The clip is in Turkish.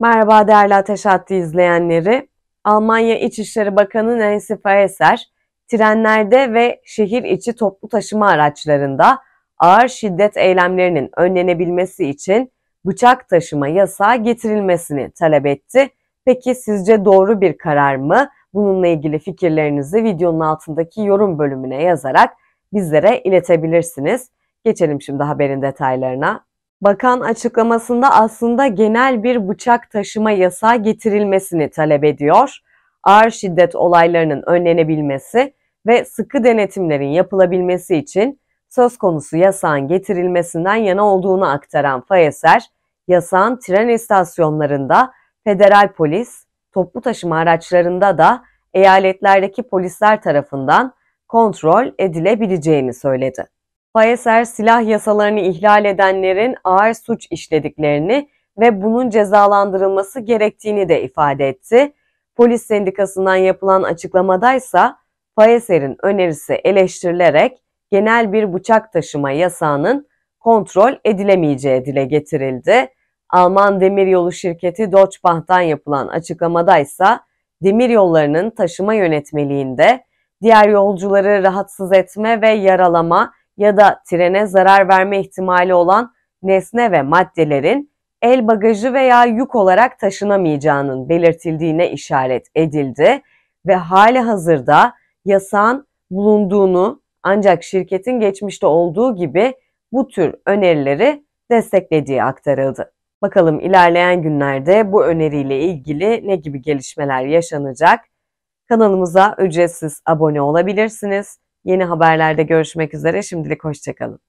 Merhaba değerli Ateş Hattı izleyenleri. Almanya İçişleri Bakanı Nancy Faeser, trenlerde ve şehir içi toplu taşıma araçlarında ağır şiddet eylemlerinin önlenebilmesi için bıçak taşıma yasağı getirilmesini talep etti. Peki sizce doğru bir karar mı? Bununla ilgili fikirlerinizi videonun altındaki yorum bölümüne yazarak bizlere iletebilirsiniz. Geçelim şimdi haberin detaylarına bakan açıklamasında aslında genel bir bıçak taşıma yasağı getirilmesini talep ediyor. Ağır şiddet olaylarının önlenebilmesi ve sıkı denetimlerin yapılabilmesi için söz konusu yasağın getirilmesinden yana olduğunu aktaran Fayeser, yasağın tren istasyonlarında, federal polis, toplu taşıma araçlarında da eyaletlerdeki polisler tarafından kontrol edilebileceğini söyledi. Payeser silah yasalarını ihlal edenlerin ağır suç işlediklerini ve bunun cezalandırılması gerektiğini de ifade etti. Polis sendikasından yapılan açıklamadaysa Payeser'in önerisi eleştirilerek genel bir bıçak taşıma yasağının kontrol edilemeyeceği dile getirildi. Alman demiryolu şirketi Deutsche Bank'tan yapılan açıklamadaysa demiryollarının taşıma yönetmeliğinde diğer yolcuları rahatsız etme ve yaralama ya da trene zarar verme ihtimali olan nesne ve maddelerin el bagajı veya yük olarak taşınamayacağının belirtildiğine işaret edildi ve hali hazırda yasağın bulunduğunu ancak şirketin geçmişte olduğu gibi bu tür önerileri desteklediği aktarıldı. Bakalım ilerleyen günlerde bu öneriyle ilgili ne gibi gelişmeler yaşanacak? Kanalımıza ücretsiz abone olabilirsiniz Yeni haberlerde görüşmek üzere. Şimdilik hoşçakalın.